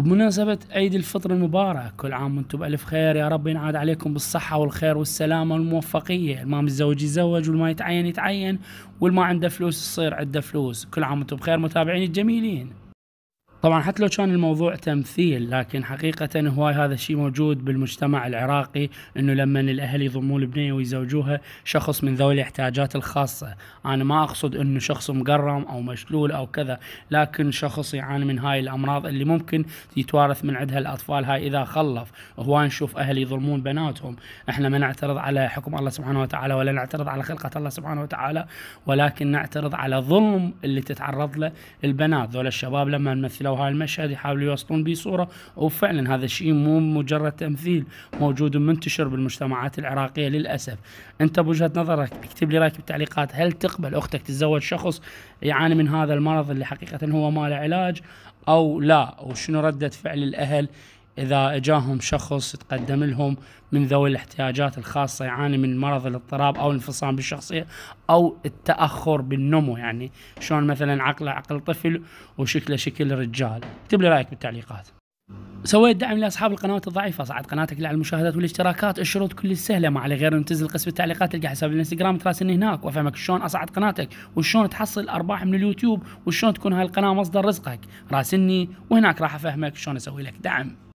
وبمناسبة عيد الفطر المبارك كل عام وانتم بألف خير يا رب ينعاد عليكم بالصحة والخير والسلامة والموفقية الما متزوج يتزوج والما يتعين يتعين والما عنده فلوس يصير عنده فلوس كل عام وانتم بخير متابعيني الجميلين طبعا حتى لو كان الموضوع تمثيل لكن حقيقة هواي هذا الشيء موجود بالمجتمع العراقي انه لما الاهل يضمون البنية ويزوجوها شخص من ذوي الاحتياجات الخاصة، انا ما اقصد انه شخص مقرم او مشلول او كذا، لكن شخص يعاني من هاي الامراض اللي ممكن يتوارث من عندها الاطفال هاي اذا خلف، هو نشوف اهل يظلمون بناتهم، احنا ما نعترض على حكم الله سبحانه وتعالى ولا نعترض على خلقة الله سبحانه وتعالى، ولكن نعترض على ظلم اللي تتعرض له البنات، ذول الشباب لما يمثلون لو هاي المشهد يحاولوا يوصلون به صوره وفعلا هذا الشيء مو مجرد تمثيل موجود ومنتشر بالمجتمعات العراقيه للاسف انت بوجهه نظرك اكتب لي رايك بالتعليقات هل تقبل اختك تتزوج شخص يعاني من هذا المرض اللي حقيقه هو ما له علاج او لا وشنو رده فعل الاهل إذا إجاهم شخص يتقدم لهم من ذوي الاحتياجات الخاصة يعاني من مرض الاضطراب أو الانفصام بالشخصية أو التأخر بالنمو يعني شلون مثلا عقله عقل طفل وشكله شكل رجال اكتب لي رأيك بالتعليقات سويت دعم لاصحاب القنوات الضعيفه صعد قناتك على المشاهدات والاشتراكات الشروط كل سهله ما عليه غير ان تنزل قسم التعليقات تلقى حساب الانستغرام تراسلني هناك وافهمك شلون اصعد قناتك وشلون تحصل ارباح من اليوتيوب وشلون تكون هاي القناه مصدر رزقك راسلني وهناك راح افهمك شلون اسوي لك دعم